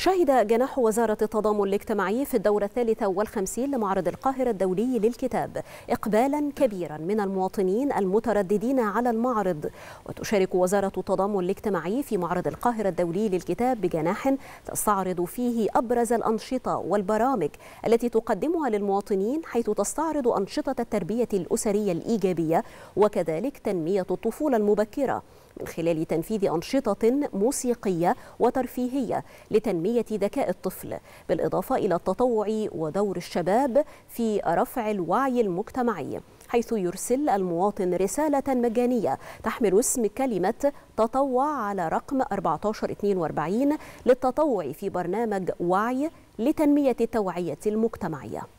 شهد جناح وزارة التضامن الاجتماعي في الدورة الثالثة والخمسين لمعرض القاهرة الدولي للكتاب إقبالا كبيرا من المواطنين المترددين على المعرض وتشارك وزارة التضامن الاجتماعي في معرض القاهرة الدولي للكتاب بجناح تستعرض فيه أبرز الأنشطة والبرامج التي تقدمها للمواطنين حيث تستعرض أنشطة التربية الأسرية الإيجابية وكذلك تنمية الطفولة المبكرة من خلال تنفيذ أنشطة موسيقية وترفيهية لتنمية ذكاء الطفل بالإضافة إلى التطوع ودور الشباب في رفع الوعي المجتمعي حيث يرسل المواطن رسالة مجانية تحمل اسم كلمة تطوع على رقم 1442 للتطوع في برنامج وعي لتنمية التوعية المجتمعية